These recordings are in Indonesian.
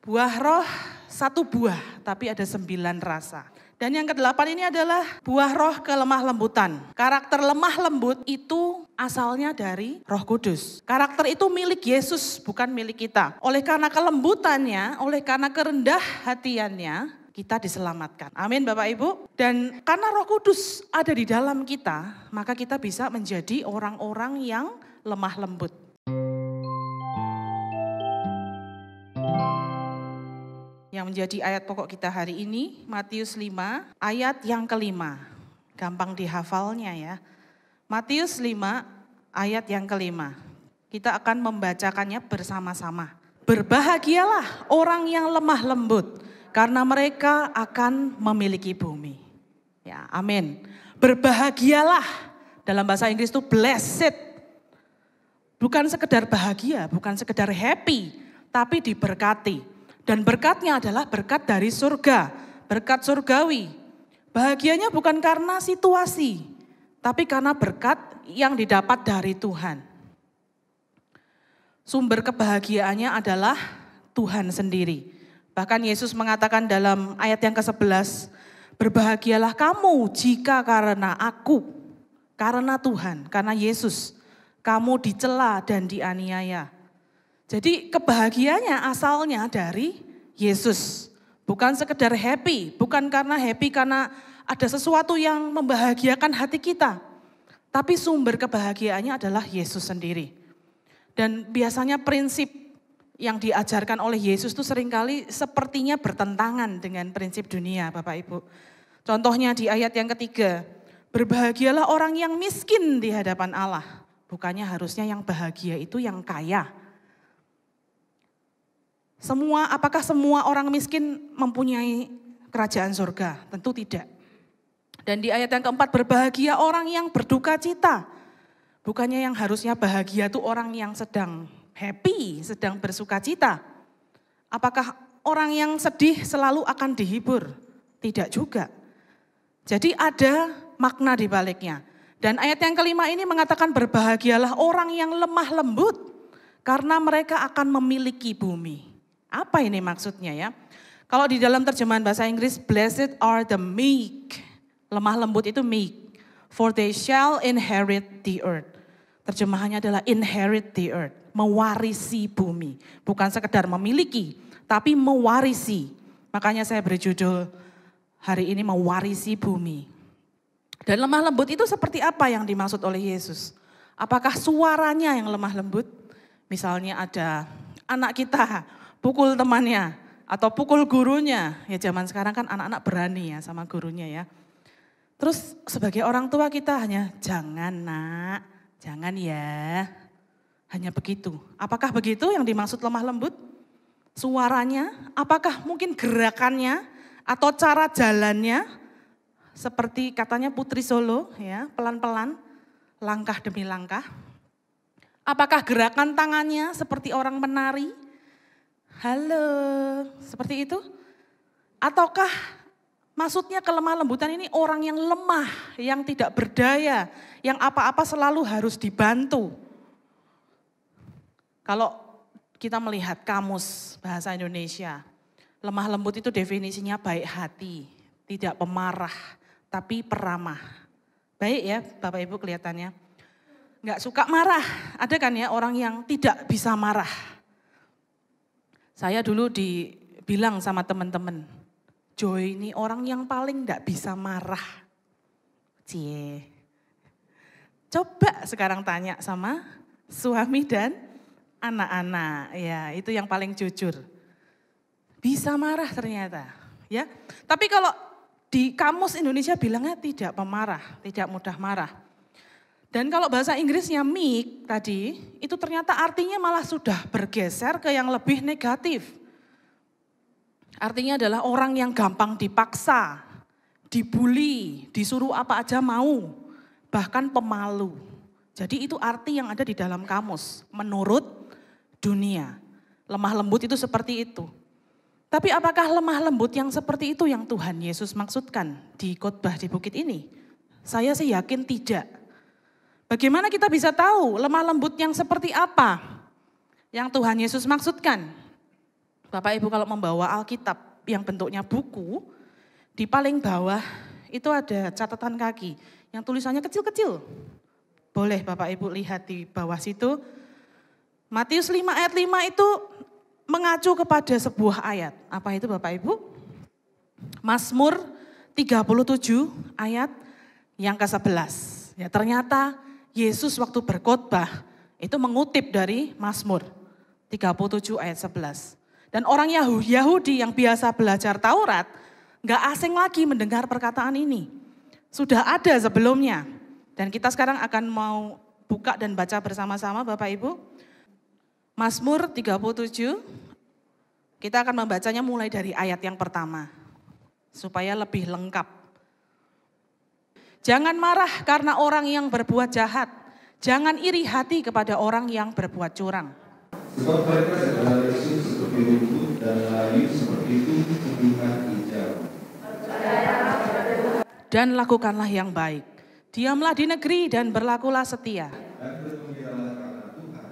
Buah roh satu buah, tapi ada sembilan rasa. Dan yang kedelapan ini adalah buah roh kelemah lembutan. Karakter lemah lembut itu asalnya dari roh kudus. Karakter itu milik Yesus, bukan milik kita. Oleh karena kelembutannya, oleh karena kerendah hatiannya, kita diselamatkan. Amin Bapak Ibu. Dan karena roh kudus ada di dalam kita, maka kita bisa menjadi orang-orang yang lemah lembut. yang menjadi ayat pokok kita hari ini, Matius 5 ayat yang kelima. Gampang dihafalnya ya. Matius 5 ayat yang kelima. Kita akan membacakannya bersama-sama. Berbahagialah orang yang lemah lembut, karena mereka akan memiliki bumi. Ya, amin. Berbahagialah dalam bahasa Inggris itu blessed. Bukan sekedar bahagia, bukan sekedar happy, tapi diberkati. Dan berkatnya adalah berkat dari surga, berkat surgawi. Bahagianya bukan karena situasi, tapi karena berkat yang didapat dari Tuhan. Sumber kebahagiaannya adalah Tuhan sendiri. Bahkan Yesus mengatakan dalam ayat yang ke-11, berbahagialah kamu jika karena aku, karena Tuhan, karena Yesus, kamu dicela dan dianiaya. Jadi kebahagiaannya asalnya dari Yesus. Bukan sekedar happy, bukan karena happy karena ada sesuatu yang membahagiakan hati kita. Tapi sumber kebahagiaannya adalah Yesus sendiri. Dan biasanya prinsip yang diajarkan oleh Yesus itu seringkali sepertinya bertentangan dengan prinsip dunia Bapak Ibu. Contohnya di ayat yang ketiga, berbahagialah orang yang miskin di hadapan Allah. Bukannya harusnya yang bahagia itu yang kaya. Semua, apakah semua orang miskin mempunyai kerajaan surga? Tentu tidak. Dan di ayat yang keempat, berbahagia orang yang berduka cita. Bukannya yang harusnya bahagia itu orang yang sedang happy, sedang bersuka cita. Apakah orang yang sedih selalu akan dihibur? Tidak juga. Jadi ada makna di baliknya. Dan ayat yang kelima ini mengatakan berbahagialah orang yang lemah lembut karena mereka akan memiliki bumi. Apa ini maksudnya ya? Kalau di dalam terjemahan bahasa Inggris, blessed are the meek. Lemah lembut itu meek. For they shall inherit the earth. Terjemahannya adalah inherit the earth. Mewarisi bumi. Bukan sekedar memiliki, tapi mewarisi. Makanya saya beri judul hari ini mewarisi bumi. Dan lemah lembut itu seperti apa yang dimaksud oleh Yesus? Apakah suaranya yang lemah lembut? Misalnya ada anak kita pukul temannya atau pukul gurunya. Ya zaman sekarang kan anak-anak berani ya sama gurunya ya. Terus sebagai orang tua kita hanya jangan nak, jangan ya. Hanya begitu. Apakah begitu yang dimaksud lemah lembut? Suaranya, apakah mungkin gerakannya atau cara jalannya? Seperti katanya Putri Solo ya, pelan-pelan, langkah demi langkah. Apakah gerakan tangannya seperti orang menari? halo, seperti itu? Ataukah maksudnya kelemah lembutan ini orang yang lemah, yang tidak berdaya, yang apa-apa selalu harus dibantu? Kalau kita melihat kamus bahasa Indonesia, lemah lembut itu definisinya baik hati, tidak pemarah, tapi peramah. Baik ya Bapak Ibu kelihatannya. Enggak suka marah, ada kan ya orang yang tidak bisa marah saya dulu dibilang sama teman-teman, Joy ini orang yang paling tidak bisa marah. Cie. Coba sekarang tanya sama suami dan anak-anak. Ya, itu yang paling jujur. Bisa marah ternyata, ya. Tapi kalau di kamus Indonesia bilangnya tidak pemarah, tidak mudah marah. Dan kalau bahasa Inggrisnya meek tadi, itu ternyata artinya malah sudah bergeser ke yang lebih negatif. Artinya adalah orang yang gampang dipaksa, dibully, disuruh apa aja mau, bahkan pemalu. Jadi itu arti yang ada di dalam kamus menurut dunia. Lemah lembut itu seperti itu. Tapi apakah lemah lembut yang seperti itu yang Tuhan Yesus maksudkan di khotbah di bukit ini? Saya sih yakin tidak. Bagaimana kita bisa tahu lemah lembut yang seperti apa yang Tuhan Yesus maksudkan? Bapak Ibu kalau membawa Alkitab yang bentuknya buku, di paling bawah itu ada catatan kaki yang tulisannya kecil-kecil. Boleh Bapak Ibu lihat di bawah situ. Matius 5 ayat 5 itu mengacu kepada sebuah ayat. Apa itu Bapak Ibu? Mazmur 37 ayat yang ke-11. Ya ternyata Yesus waktu berkhotbah itu mengutip dari Mazmur 37 ayat 11. Dan orang Yahudi yang biasa belajar Taurat nggak asing lagi mendengar perkataan ini. Sudah ada sebelumnya. Dan kita sekarang akan mau buka dan baca bersama-sama Bapak Ibu. Mazmur 37 kita akan membacanya mulai dari ayat yang pertama supaya lebih lengkap. Jangan marah karena orang yang berbuat jahat. Jangan iri hati kepada orang yang berbuat curang. Sebab mereka segala seperti rumput dan lain seperti kebingungan hijau. Dan lakukanlah yang baik. Diamlah di negeri dan berlakulah setia.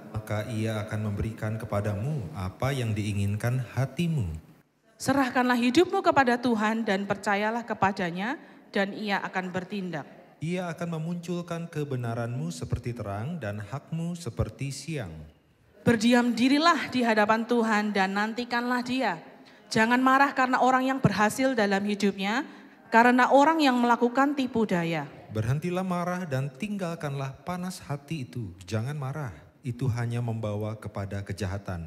Maka ia akan memberikan kepadamu apa yang diinginkan hatimu. Serahkanlah hidupmu kepada Tuhan dan percayalah kepadanya dan ia akan bertindak. Ia akan memunculkan kebenaranmu seperti terang dan hakmu seperti siang. Berdiam dirilah di hadapan Tuhan dan nantikanlah dia. Jangan marah karena orang yang berhasil dalam hidupnya, karena orang yang melakukan tipu daya. Berhentilah marah dan tinggalkanlah panas hati itu. Jangan marah, itu hanya membawa kepada kejahatan.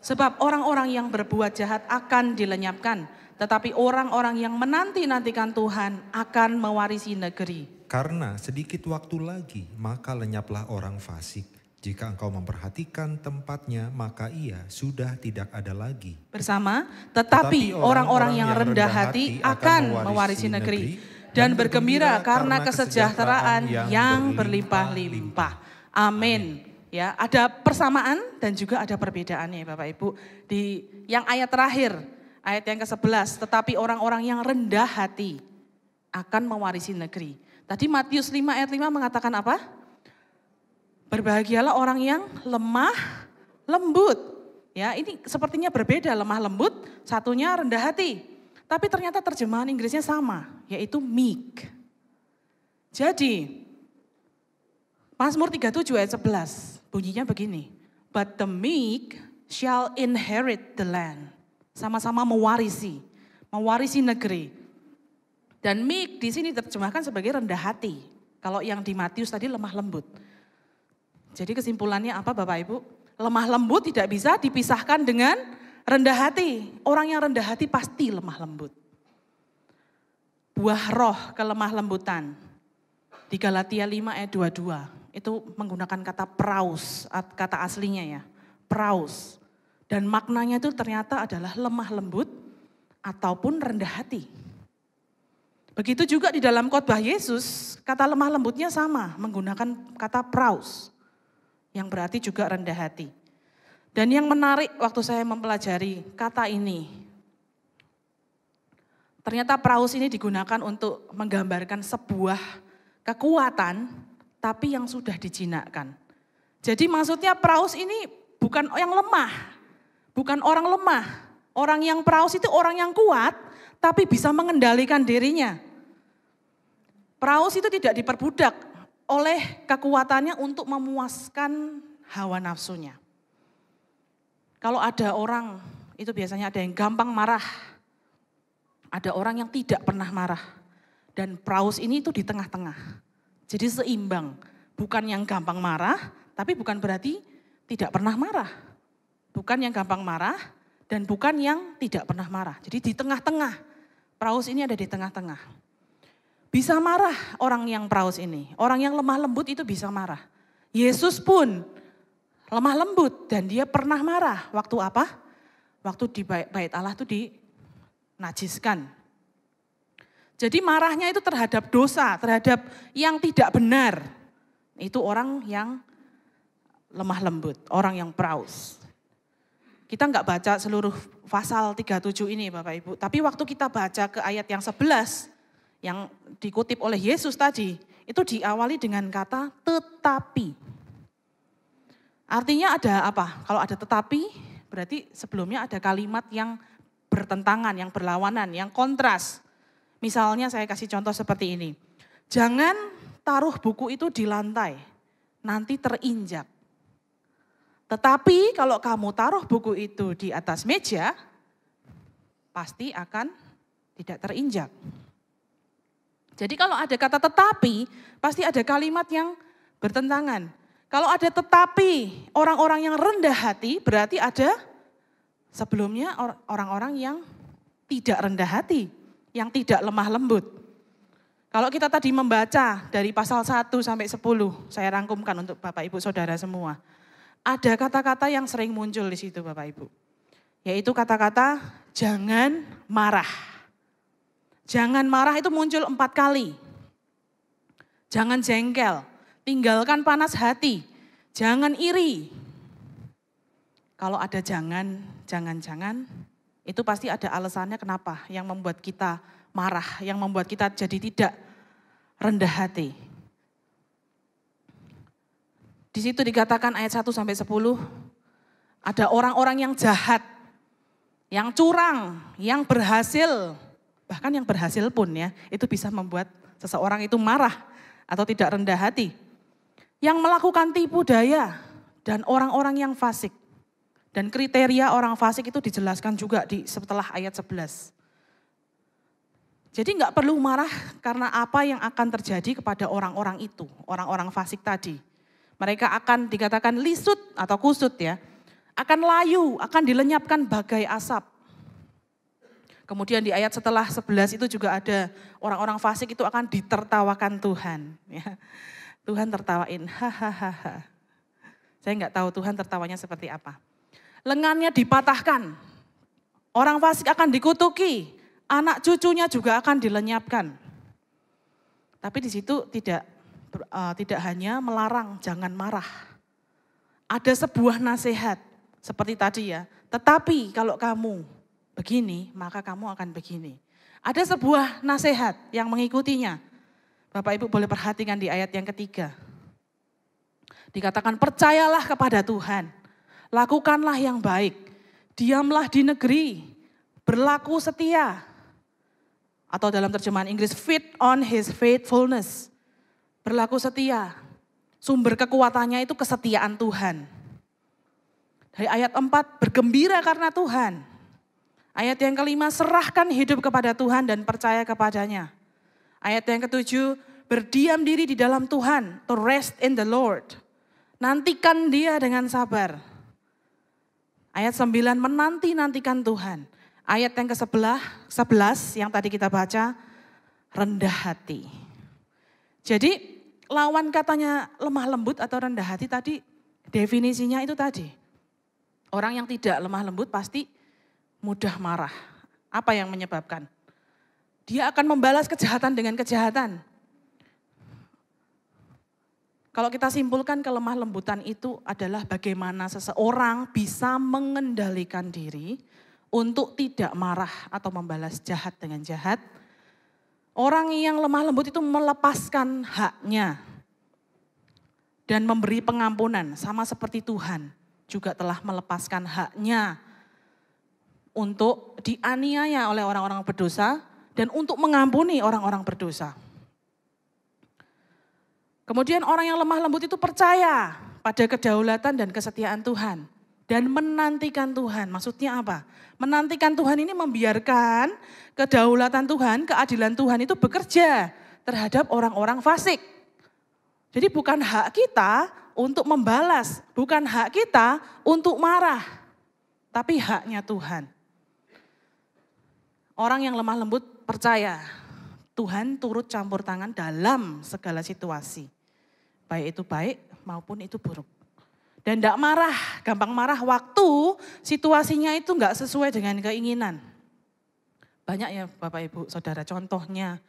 Sebab orang-orang yang berbuat jahat akan dilenyapkan, tetapi orang-orang yang menanti-nantikan Tuhan akan mewarisi negeri. Karena sedikit waktu lagi, maka lenyaplah orang fasik. Jika engkau memperhatikan tempatnya, maka ia sudah tidak ada lagi. Bersama, tetapi orang-orang yang, yang rendah hati akan mewarisi negeri dan bergembira karena kesejahteraan yang, yang berlimpah-limpah. Amin. Ya, ada persamaan dan juga ada perbedaannya, Bapak Ibu. Di yang ayat terakhir, ayat yang ke-11, tetapi orang-orang yang rendah hati akan mewarisi negeri. Tadi Matius 5 ayat 5 mengatakan apa? Berbahagialah orang yang lemah lembut. Ya, ini sepertinya berbeda lemah lembut, satunya rendah hati. Tapi ternyata terjemahan Inggrisnya sama, yaitu meek. Jadi, Mazmur 37 ayat 11 bunyinya begini. But the meek shall inherit the land sama-sama mewarisi, mewarisi negeri. Dan mik di sini terjemahkan sebagai rendah hati. Kalau yang di Matius tadi lemah lembut. Jadi kesimpulannya apa Bapak Ibu? Lemah lembut tidak bisa dipisahkan dengan rendah hati. Orang yang rendah hati pasti lemah lembut. Buah roh kelemah lembutan. Di Galatia 5 ayat 22. Itu menggunakan kata praus, kata aslinya ya. Praus. Dan maknanya itu ternyata adalah lemah lembut ataupun rendah hati. Begitu juga di dalam khotbah Yesus, kata lemah lembutnya sama, menggunakan kata praus, yang berarti juga rendah hati. Dan yang menarik waktu saya mempelajari kata ini, ternyata praus ini digunakan untuk menggambarkan sebuah kekuatan, tapi yang sudah dijinakkan. Jadi maksudnya praus ini bukan yang lemah, Bukan orang lemah. Orang yang peraus itu orang yang kuat, tapi bisa mengendalikan dirinya. Peraus itu tidak diperbudak oleh kekuatannya untuk memuaskan hawa nafsunya. Kalau ada orang, itu biasanya ada yang gampang marah. Ada orang yang tidak pernah marah. Dan peraus ini itu di tengah-tengah. Jadi seimbang. Bukan yang gampang marah, tapi bukan berarti tidak pernah marah Bukan yang gampang marah dan bukan yang tidak pernah marah. Jadi di tengah-tengah, Praus ini ada di tengah-tengah. Bisa marah orang yang Praus ini. Orang yang lemah lembut itu bisa marah. Yesus pun lemah lembut dan dia pernah marah. Waktu apa? Waktu di bait Allah itu dinajiskan. Jadi marahnya itu terhadap dosa, terhadap yang tidak benar. Itu orang yang lemah lembut, orang yang praus. Kita nggak baca seluruh pasal 37 ini Bapak Ibu. Tapi waktu kita baca ke ayat yang 11 yang dikutip oleh Yesus tadi, itu diawali dengan kata tetapi. Artinya ada apa? Kalau ada tetapi, berarti sebelumnya ada kalimat yang bertentangan, yang berlawanan, yang kontras. Misalnya saya kasih contoh seperti ini. Jangan taruh buku itu di lantai, nanti terinjak. Tetapi kalau kamu taruh buku itu di atas meja, pasti akan tidak terinjak. Jadi kalau ada kata tetapi, pasti ada kalimat yang bertentangan. Kalau ada tetapi orang-orang yang rendah hati, berarti ada sebelumnya orang-orang yang tidak rendah hati, yang tidak lemah lembut. Kalau kita tadi membaca dari pasal 1 sampai 10, saya rangkumkan untuk Bapak Ibu Saudara semua ada kata-kata yang sering muncul di situ Bapak Ibu. Yaitu kata-kata jangan marah. Jangan marah itu muncul empat kali. Jangan jengkel, tinggalkan panas hati, jangan iri. Kalau ada jangan, jangan-jangan, itu pasti ada alasannya kenapa yang membuat kita marah, yang membuat kita jadi tidak rendah hati. Di situ dikatakan ayat 1 sampai 10, ada orang-orang yang jahat, yang curang, yang berhasil, bahkan yang berhasil pun ya, itu bisa membuat seseorang itu marah atau tidak rendah hati. Yang melakukan tipu daya dan orang-orang yang fasik. Dan kriteria orang fasik itu dijelaskan juga di setelah ayat 11. Jadi nggak perlu marah karena apa yang akan terjadi kepada orang-orang itu, orang-orang fasik tadi. Mereka akan dikatakan lisut atau kusut ya. Akan layu, akan dilenyapkan bagai asap. Kemudian di ayat setelah 11 itu juga ada orang-orang fasik itu akan ditertawakan Tuhan. Ya. Tuhan tertawain, hahaha. Saya nggak tahu Tuhan tertawanya seperti apa. Lengannya dipatahkan, orang fasik akan dikutuki, anak cucunya juga akan dilenyapkan. Tapi di situ tidak Eh, tidak hanya melarang jangan marah. Ada sebuah nasihat seperti tadi ya. Tetapi kalau kamu begini, maka kamu akan begini. Ada sebuah nasihat yang mengikutinya. Bapak Ibu boleh perhatikan di ayat yang ketiga. Dikatakan percayalah kepada Tuhan. Lakukanlah yang baik. Diamlah di negeri. Berlaku setia. Atau dalam terjemahan Inggris, fit on his faithfulness. Berlaku setia. Sumber kekuatannya itu kesetiaan Tuhan. Dari ayat 4, bergembira karena Tuhan. Ayat yang kelima, serahkan hidup kepada Tuhan dan percaya kepadanya. Ayat yang ketujuh, berdiam diri di dalam Tuhan, to rest in the Lord. Nantikan dia dengan sabar. Ayat 9, menanti-nantikan Tuhan. Ayat yang ke-11, yang tadi kita baca, rendah hati. Jadi lawan katanya lemah lembut atau rendah hati tadi definisinya itu tadi. Orang yang tidak lemah lembut pasti mudah marah. Apa yang menyebabkan? Dia akan membalas kejahatan dengan kejahatan. Kalau kita simpulkan kelemah lembutan itu adalah bagaimana seseorang bisa mengendalikan diri untuk tidak marah atau membalas jahat dengan jahat Orang yang lemah lembut itu melepaskan haknya dan memberi pengampunan, sama seperti Tuhan juga telah melepaskan haknya untuk dianiaya oleh orang-orang berdosa dan untuk mengampuni orang-orang berdosa. Kemudian orang yang lemah lembut itu percaya pada kedaulatan dan kesetiaan Tuhan dan menantikan Tuhan. Maksudnya apa? Menantikan Tuhan ini membiarkan kedaulatan Tuhan, keadilan Tuhan itu bekerja terhadap orang-orang fasik. Jadi bukan hak kita untuk membalas, bukan hak kita untuk marah, tapi haknya Tuhan. Orang yang lemah lembut percaya Tuhan turut campur tangan dalam segala situasi, baik itu baik maupun itu buruk. Dan tidak marah, gampang marah waktu situasinya itu nggak sesuai dengan keinginan. Banyak ya Bapak Ibu, Saudara, contohnya.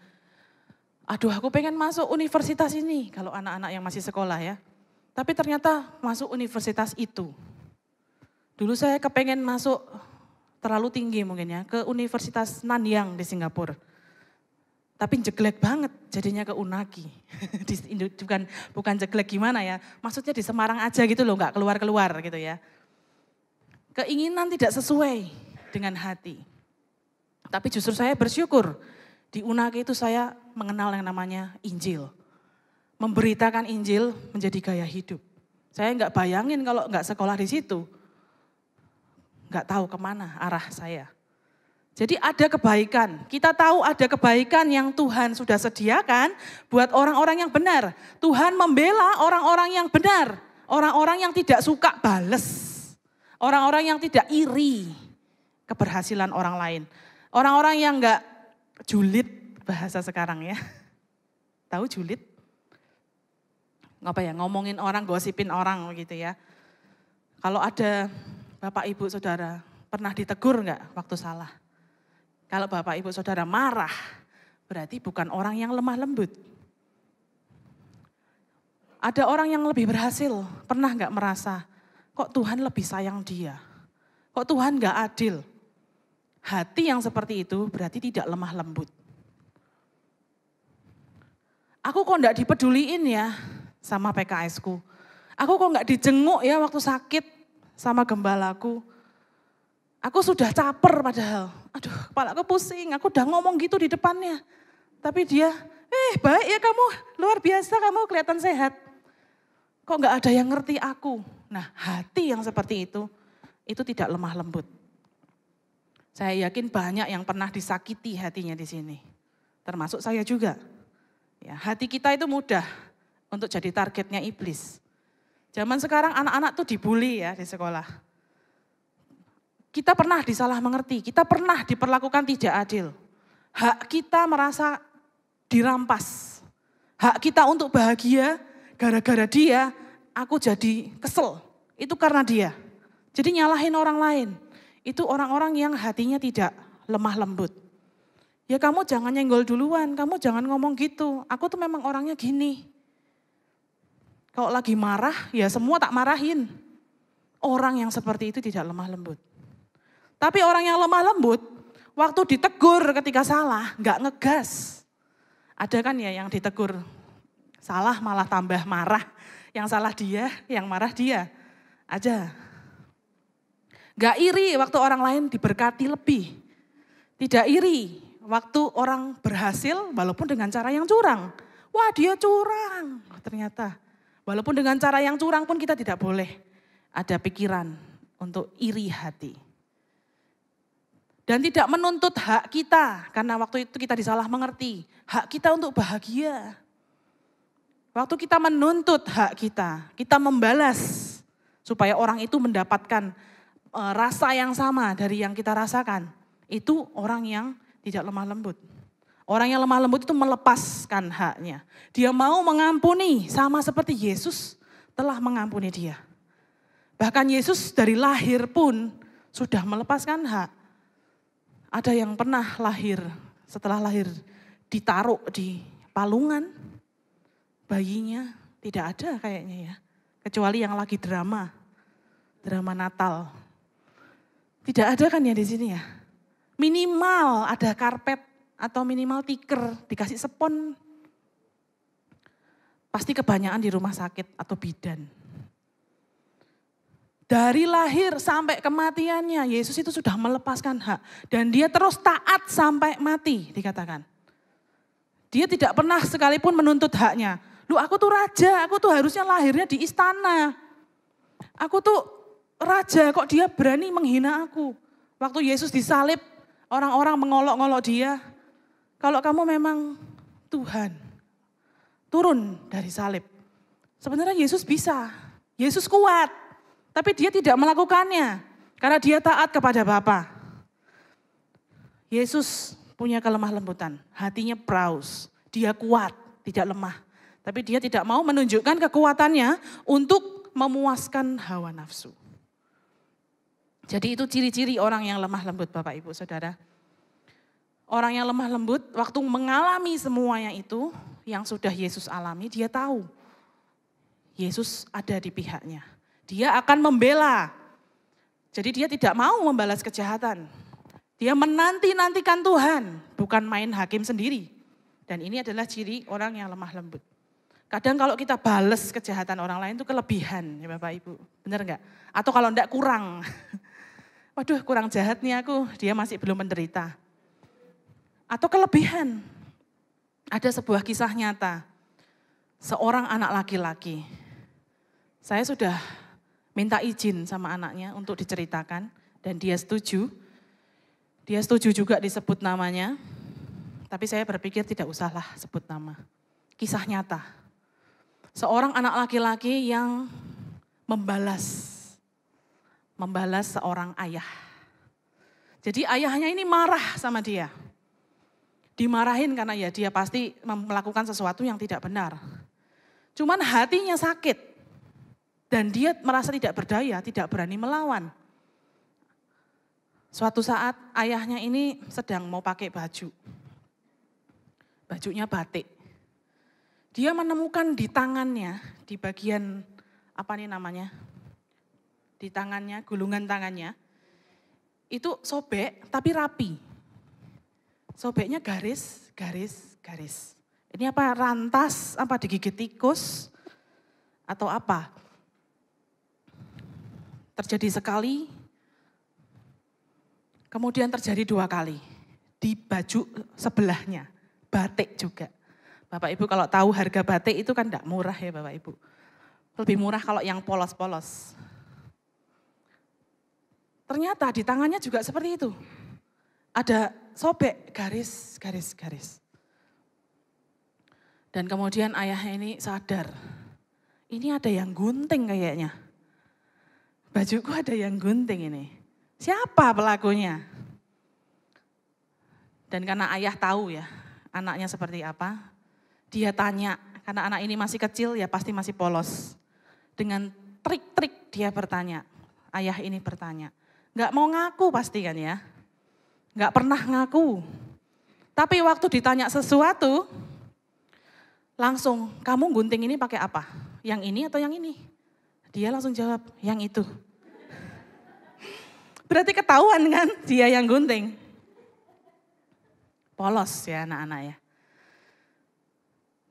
Aduh aku pengen masuk universitas ini, kalau anak-anak yang masih sekolah ya. Tapi ternyata masuk universitas itu. Dulu saya kepengen masuk terlalu tinggi mungkin ya, ke Universitas Nanyang di Singapura tapi jeglek banget jadinya ke Unagi. bukan bukan jeglek gimana ya, maksudnya di Semarang aja gitu loh, nggak keluar-keluar gitu ya. Keinginan tidak sesuai dengan hati. Tapi justru saya bersyukur di Unagi itu saya mengenal yang namanya Injil. Memberitakan Injil menjadi gaya hidup. Saya nggak bayangin kalau nggak sekolah di situ. Nggak tahu kemana arah saya. Jadi ada kebaikan. Kita tahu ada kebaikan yang Tuhan sudah sediakan buat orang-orang yang benar. Tuhan membela orang-orang yang benar, orang-orang yang tidak suka bales, orang-orang yang tidak iri keberhasilan orang lain. Orang-orang yang enggak julid bahasa sekarang ya. Tahu julid? Ngapa ya ngomongin orang, gosipin orang gitu ya. Kalau ada Bapak Ibu Saudara pernah ditegur enggak waktu salah? Kalau Bapak Ibu Saudara marah, berarti bukan orang yang lemah lembut. Ada orang yang lebih berhasil, pernah nggak merasa, kok Tuhan lebih sayang dia? Kok Tuhan nggak adil? Hati yang seperti itu berarti tidak lemah lembut. Aku kok nggak dipeduliin ya sama PKS ku. Aku kok nggak dijenguk ya waktu sakit sama gembalaku Aku sudah caper padahal. Aduh, kepala aku pusing. Aku udah ngomong gitu di depannya. Tapi dia, eh baik ya kamu, luar biasa kamu kelihatan sehat. Kok gak ada yang ngerti aku? Nah, hati yang seperti itu, itu tidak lemah lembut. Saya yakin banyak yang pernah disakiti hatinya di sini. Termasuk saya juga. Ya, hati kita itu mudah untuk jadi targetnya iblis. Zaman sekarang anak-anak tuh dibully ya di sekolah. Kita pernah disalah mengerti, kita pernah diperlakukan tidak adil. Hak kita merasa dirampas. Hak kita untuk bahagia, gara-gara dia aku jadi kesel. Itu karena dia. Jadi nyalahin orang lain. Itu orang-orang yang hatinya tidak lemah lembut. Ya kamu jangan nyenggol duluan, kamu jangan ngomong gitu. Aku tuh memang orangnya gini. Kalau lagi marah, ya semua tak marahin. Orang yang seperti itu tidak lemah lembut. Tapi orang yang lemah lembut, waktu ditegur ketika salah, nggak ngegas. Ada kan ya yang ditegur, salah malah tambah marah. Yang salah dia, yang marah dia aja. Gak iri waktu orang lain diberkati lebih. Tidak iri waktu orang berhasil walaupun dengan cara yang curang. Wah dia curang ternyata. Walaupun dengan cara yang curang pun kita tidak boleh ada pikiran untuk iri hati. Dan tidak menuntut hak kita, karena waktu itu kita disalah mengerti. Hak kita untuk bahagia. Waktu kita menuntut hak kita, kita membalas supaya orang itu mendapatkan e, rasa yang sama dari yang kita rasakan. Itu orang yang tidak lemah lembut. Orang yang lemah lembut itu melepaskan haknya. Dia mau mengampuni sama seperti Yesus telah mengampuni dia. Bahkan Yesus dari lahir pun sudah melepaskan hak. Ada yang pernah lahir, setelah lahir ditaruh di palungan, bayinya tidak ada kayaknya ya. Kecuali yang lagi drama, drama Natal. Tidak ada kan ya di sini ya. Minimal ada karpet atau minimal tiker, dikasih sepon. Pasti kebanyakan di rumah sakit atau bidan dari lahir sampai kematiannya, Yesus itu sudah melepaskan hak. Dan dia terus taat sampai mati, dikatakan. Dia tidak pernah sekalipun menuntut haknya. Lu aku tuh raja, aku tuh harusnya lahirnya di istana. Aku tuh raja, kok dia berani menghina aku. Waktu Yesus disalib, orang-orang mengolok olok dia. Kalau kamu memang Tuhan, turun dari salib. Sebenarnya Yesus bisa, Yesus kuat. Tapi dia tidak melakukannya karena dia taat kepada Bapa. Yesus punya kelemah lembutan, hatinya praus, dia kuat, tidak lemah. Tapi dia tidak mau menunjukkan kekuatannya untuk memuaskan hawa nafsu. Jadi itu ciri-ciri orang yang lemah lembut Bapak Ibu Saudara. Orang yang lemah lembut waktu mengalami semuanya itu yang sudah Yesus alami, dia tahu Yesus ada di pihaknya dia akan membela. Jadi dia tidak mau membalas kejahatan. Dia menanti-nantikan Tuhan, bukan main hakim sendiri. Dan ini adalah ciri orang yang lemah lembut. Kadang kalau kita bales kejahatan orang lain itu kelebihan ya Bapak Ibu. Benar nggak? Atau kalau enggak kurang. Waduh kurang jahat nih aku, dia masih belum menderita. Atau kelebihan. Ada sebuah kisah nyata. Seorang anak laki-laki. Saya sudah minta izin sama anaknya untuk diceritakan dan dia setuju. Dia setuju juga disebut namanya, tapi saya berpikir tidak usahlah sebut nama. Kisah nyata. Seorang anak laki-laki yang membalas membalas seorang ayah. Jadi ayahnya ini marah sama dia. Dimarahin karena ya dia pasti melakukan sesuatu yang tidak benar. Cuman hatinya sakit. Dan dia merasa tidak berdaya, tidak berani melawan. Suatu saat ayahnya ini sedang mau pakai baju. Bajunya batik. Dia menemukan di tangannya, di bagian apa nih namanya? Di tangannya, gulungan tangannya. Itu sobek tapi rapi. Sobeknya garis, garis, garis. Ini apa rantas, apa digigit tikus atau apa? terjadi sekali, kemudian terjadi dua kali di baju sebelahnya, batik juga. Bapak Ibu kalau tahu harga batik itu kan tidak murah ya Bapak Ibu. Lebih murah kalau yang polos-polos. Ternyata di tangannya juga seperti itu. Ada sobek garis, garis, garis. Dan kemudian ayahnya ini sadar, ini ada yang gunting kayaknya bajuku ada yang gunting ini. Siapa pelakunya? Dan karena ayah tahu ya, anaknya seperti apa, dia tanya, karena anak ini masih kecil ya pasti masih polos. Dengan trik-trik dia bertanya, ayah ini bertanya. Gak mau ngaku pasti kan ya, gak pernah ngaku. Tapi waktu ditanya sesuatu, langsung kamu gunting ini pakai apa? Yang ini atau yang ini? Dia langsung jawab, yang itu. Berarti ketahuan kan dia yang gunting. Polos ya anak-anak ya.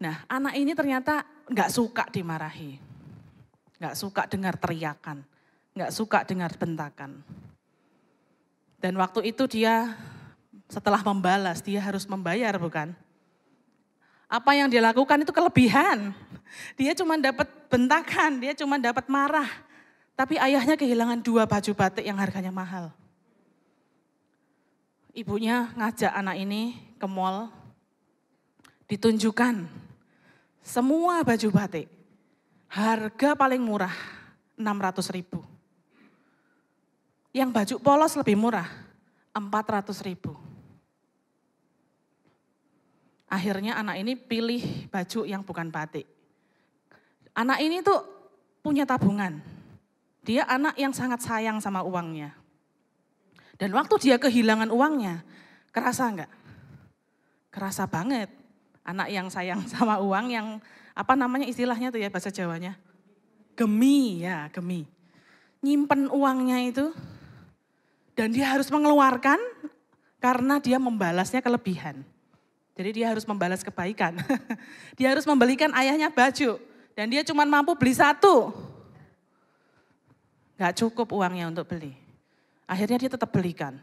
Nah anak ini ternyata gak suka dimarahi. Gak suka dengar teriakan. Gak suka dengar bentakan. Dan waktu itu dia setelah membalas, dia harus membayar bukan? Apa yang dia lakukan itu kelebihan. Dia cuma dapat bentakan, dia cuma dapat marah. Tapi ayahnya kehilangan dua baju batik yang harganya mahal. Ibunya ngajak anak ini ke mall, ditunjukkan semua baju batik. Harga paling murah 600 ribu. Yang baju polos lebih murah 400 ribu Akhirnya anak ini pilih baju yang bukan batik. Anak ini tuh punya tabungan. Dia anak yang sangat sayang sama uangnya. Dan waktu dia kehilangan uangnya, kerasa enggak? Kerasa banget. Anak yang sayang sama uang yang apa namanya istilahnya tuh ya bahasa Jawanya? Gemi ya, gemi. Nyimpen uangnya itu dan dia harus mengeluarkan karena dia membalasnya kelebihan. Jadi dia harus membalas kebaikan. dia harus membelikan ayahnya baju. Dan dia cuma mampu beli satu. Gak cukup uangnya untuk beli. Akhirnya dia tetap belikan.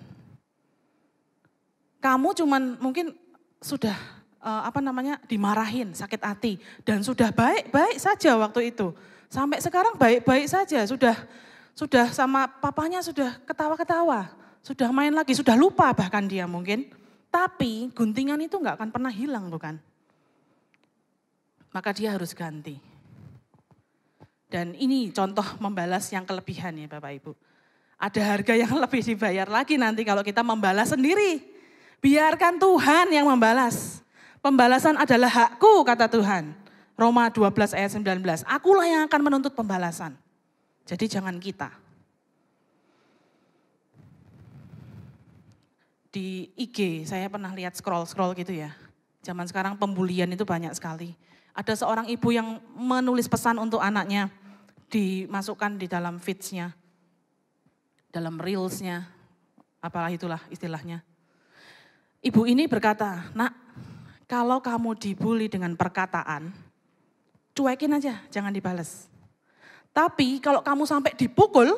Kamu cuman mungkin sudah eh, apa namanya dimarahin, sakit hati. Dan sudah baik-baik saja waktu itu. Sampai sekarang baik-baik saja, sudah sudah sama papanya sudah ketawa-ketawa. Sudah main lagi, sudah lupa bahkan dia mungkin. Tapi guntingan itu nggak akan pernah hilang bukan? Maka dia harus ganti. Dan ini contoh membalas yang kelebihan ya Bapak Ibu. Ada harga yang lebih dibayar lagi nanti kalau kita membalas sendiri. Biarkan Tuhan yang membalas. Pembalasan adalah hakku kata Tuhan. Roma 12 ayat 19. Akulah yang akan menuntut pembalasan. Jadi jangan kita. di IG, saya pernah lihat scroll-scroll gitu ya. Zaman sekarang pembulian itu banyak sekali. Ada seorang ibu yang menulis pesan untuk anaknya, dimasukkan di dalam feeds-nya, dalam reels-nya, apalah itulah istilahnya. Ibu ini berkata, nak kalau kamu dibully dengan perkataan, cuekin aja, jangan dibales. Tapi kalau kamu sampai dipukul,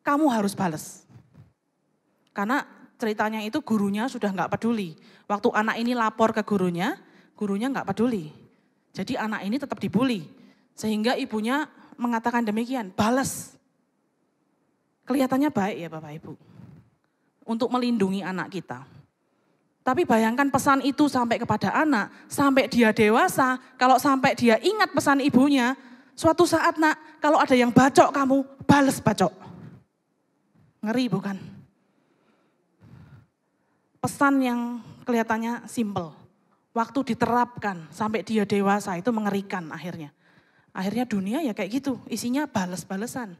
kamu harus bales. Karena ceritanya itu gurunya sudah nggak peduli. Waktu anak ini lapor ke gurunya, gurunya nggak peduli. Jadi anak ini tetap dibully. Sehingga ibunya mengatakan demikian, balas. Kelihatannya baik ya Bapak Ibu. Untuk melindungi anak kita. Tapi bayangkan pesan itu sampai kepada anak, sampai dia dewasa, kalau sampai dia ingat pesan ibunya, suatu saat nak, kalau ada yang bacok kamu, balas bacok. Ngeri bukan? pesan yang kelihatannya simple. Waktu diterapkan sampai dia dewasa itu mengerikan akhirnya. Akhirnya dunia ya kayak gitu, isinya bales balesan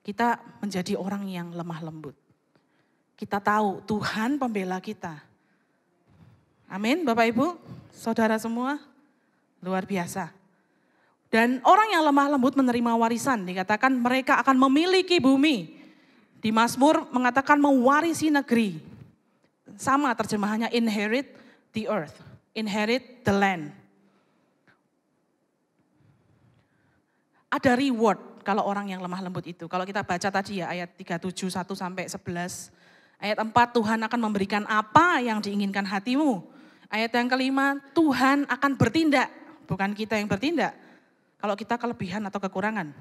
Kita menjadi orang yang lemah lembut. Kita tahu Tuhan pembela kita. Amin Bapak Ibu, Saudara semua, luar biasa. Dan orang yang lemah lembut menerima warisan, dikatakan mereka akan memiliki bumi. Di Mazmur mengatakan mewarisi negeri. Sama terjemahannya inherit the earth, inherit the land. Ada reward kalau orang yang lemah lembut itu. Kalau kita baca tadi ya ayat 37 1 sampai 11. Ayat 4 Tuhan akan memberikan apa yang diinginkan hatimu. Ayat yang kelima Tuhan akan bertindak, bukan kita yang bertindak kalau kita kelebihan atau kekurangan.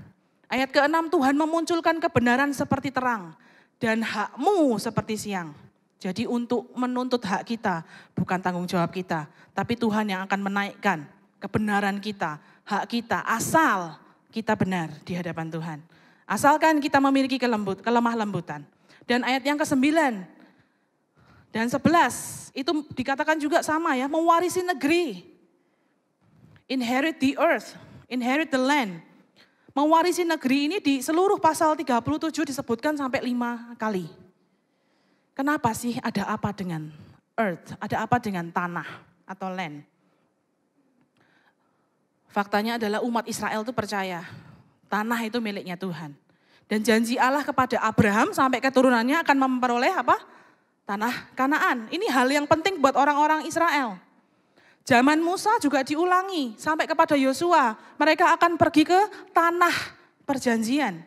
Ayat ke-6 Tuhan memunculkan kebenaran seperti terang dan hakmu seperti siang. Jadi untuk menuntut hak kita bukan tanggung jawab kita, tapi Tuhan yang akan menaikkan kebenaran kita, hak kita asal kita benar di hadapan Tuhan. Asalkan kita memiliki kelembut, kelemah lembutan. Dan ayat yang ke-9 dan 11 itu dikatakan juga sama ya, mewarisi negeri. Inherit the earth, inherit the land. Mewarisi negeri ini di seluruh pasal 37 disebutkan sampai lima kali. Kenapa sih ada apa dengan earth, ada apa dengan tanah atau land? Faktanya adalah umat Israel itu percaya tanah itu miliknya Tuhan. Dan janji Allah kepada Abraham sampai keturunannya akan memperoleh apa? Tanah Kanaan. Ini hal yang penting buat orang-orang Israel. Zaman Musa juga diulangi sampai kepada Yosua. Mereka akan pergi ke tanah perjanjian.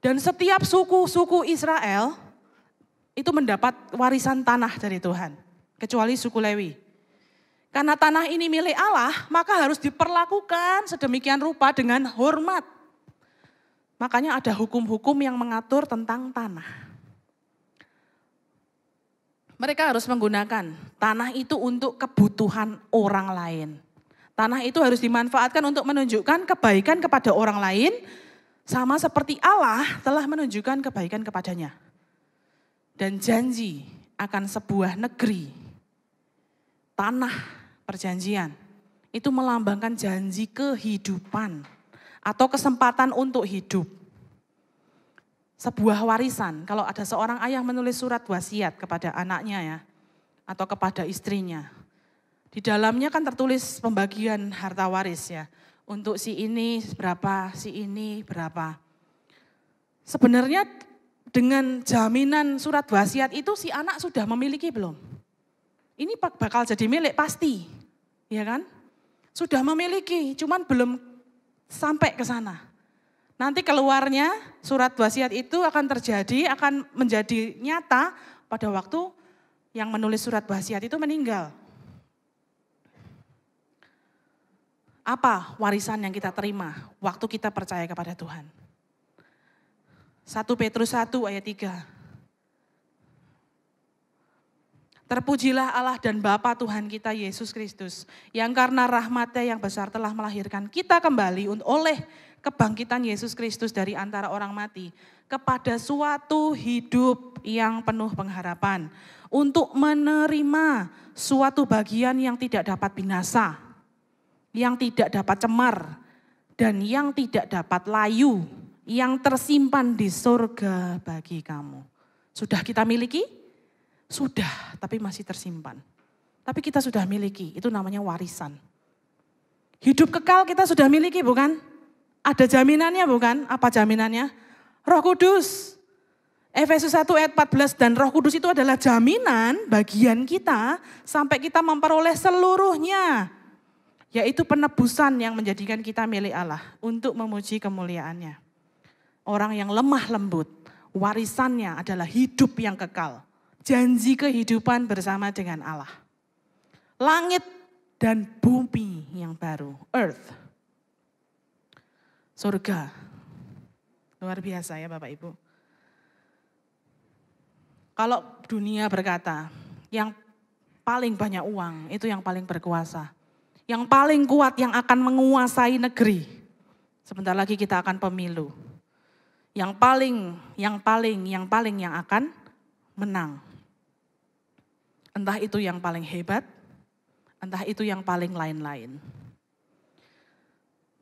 Dan setiap suku-suku Israel itu mendapat warisan tanah dari Tuhan. Kecuali suku Lewi. Karena tanah ini milik Allah, maka harus diperlakukan sedemikian rupa dengan hormat. Makanya ada hukum-hukum yang mengatur tentang tanah. Mereka harus menggunakan tanah itu untuk kebutuhan orang lain. Tanah itu harus dimanfaatkan untuk menunjukkan kebaikan kepada orang lain, sama seperti Allah telah menunjukkan kebaikan kepadanya. Dan janji akan sebuah negeri, tanah perjanjian, itu melambangkan janji kehidupan atau kesempatan untuk hidup sebuah warisan. Kalau ada seorang ayah menulis surat wasiat kepada anaknya ya, atau kepada istrinya. Di dalamnya kan tertulis pembagian harta waris ya. Untuk si ini berapa, si ini berapa. Sebenarnya dengan jaminan surat wasiat itu si anak sudah memiliki belum? Ini bakal jadi milik pasti, ya kan? Sudah memiliki, cuman belum sampai ke sana. Nanti keluarnya surat wasiat itu akan terjadi, akan menjadi nyata pada waktu yang menulis surat wasiat itu meninggal. Apa warisan yang kita terima waktu kita percaya kepada Tuhan? 1 Petrus 1 ayat 3. Terpujilah Allah dan Bapa Tuhan kita Yesus Kristus, yang karena rahmatnya yang besar telah melahirkan kita kembali oleh kebangkitan Yesus Kristus dari antara orang mati kepada suatu hidup yang penuh pengharapan untuk menerima suatu bagian yang tidak dapat binasa, yang tidak dapat cemar, dan yang tidak dapat layu, yang tersimpan di surga bagi kamu. Sudah kita miliki? Sudah, tapi masih tersimpan. Tapi kita sudah miliki, itu namanya warisan. Hidup kekal kita sudah miliki, bukan? Ada jaminannya bukan? Apa jaminannya? Roh Kudus. Efesus 1 ayat 14 dan Roh Kudus itu adalah jaminan bagian kita sampai kita memperoleh seluruhnya, yaitu penebusan yang menjadikan kita milik Allah untuk memuji kemuliaannya. Orang yang lemah lembut, warisannya adalah hidup yang kekal, janji kehidupan bersama dengan Allah. Langit dan bumi yang baru, earth surga. Luar biasa ya Bapak Ibu. Kalau dunia berkata, yang paling banyak uang itu yang paling berkuasa. Yang paling kuat yang akan menguasai negeri. Sebentar lagi kita akan pemilu. Yang paling, yang paling, yang paling yang akan menang. Entah itu yang paling hebat, entah itu yang paling lain-lain.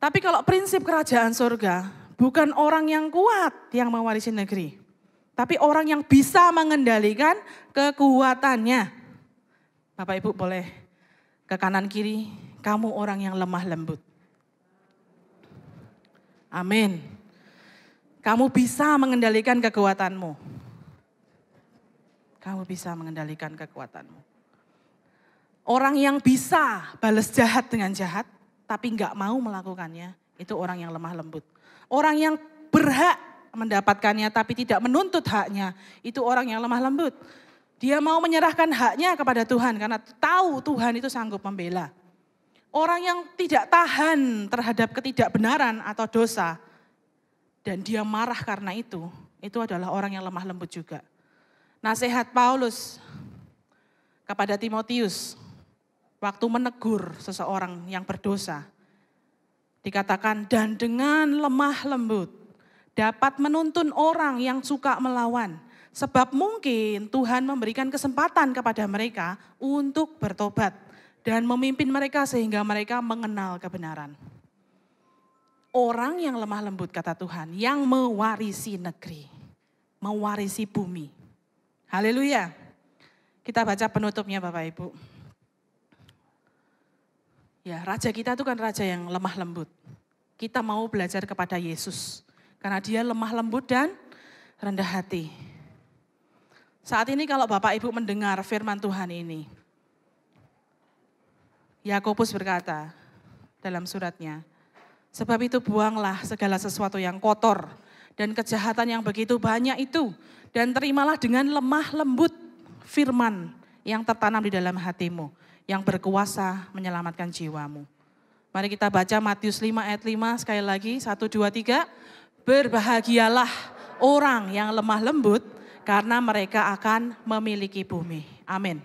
Tapi kalau prinsip kerajaan surga, bukan orang yang kuat yang mewarisi negeri. Tapi orang yang bisa mengendalikan kekuatannya. Bapak Ibu boleh ke kanan kiri, kamu orang yang lemah lembut. Amin. Kamu bisa mengendalikan kekuatanmu. Kamu bisa mengendalikan kekuatanmu. Orang yang bisa balas jahat dengan jahat, tapi nggak mau melakukannya, itu orang yang lemah lembut. Orang yang berhak mendapatkannya tapi tidak menuntut haknya, itu orang yang lemah lembut. Dia mau menyerahkan haknya kepada Tuhan karena tahu Tuhan itu sanggup membela. Orang yang tidak tahan terhadap ketidakbenaran atau dosa dan dia marah karena itu, itu adalah orang yang lemah lembut juga. Nasihat Paulus kepada Timotius waktu menegur seseorang yang berdosa. Dikatakan, dan dengan lemah lembut dapat menuntun orang yang suka melawan. Sebab mungkin Tuhan memberikan kesempatan kepada mereka untuk bertobat dan memimpin mereka sehingga mereka mengenal kebenaran. Orang yang lemah lembut kata Tuhan, yang mewarisi negeri, mewarisi bumi. Haleluya. Kita baca penutupnya Bapak Ibu. Ya, raja kita itu kan raja yang lemah lembut. Kita mau belajar kepada Yesus karena dia lemah lembut dan rendah hati. Saat ini kalau Bapak Ibu mendengar firman Tuhan ini, Yakobus berkata dalam suratnya, sebab itu buanglah segala sesuatu yang kotor dan kejahatan yang begitu banyak itu dan terimalah dengan lemah lembut firman yang tertanam di dalam hatimu yang berkuasa menyelamatkan jiwamu. Mari kita baca Matius 5 ayat 5 sekali lagi. satu dua tiga Berbahagialah orang yang lemah lembut karena mereka akan memiliki bumi. Amin.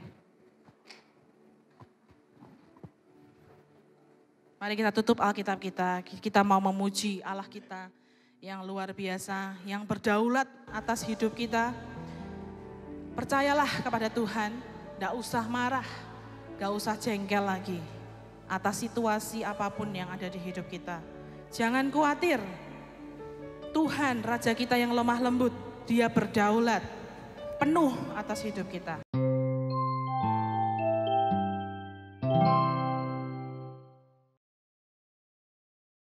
Mari kita tutup Alkitab kita. Kita mau memuji Allah kita yang luar biasa, yang berdaulat atas hidup kita. Percayalah kepada Tuhan, tidak usah marah, Gak usah jengkel lagi atas situasi apapun yang ada di hidup kita. Jangan khawatir. Tuhan, Raja kita yang lemah lembut, dia berdaulat penuh atas hidup kita.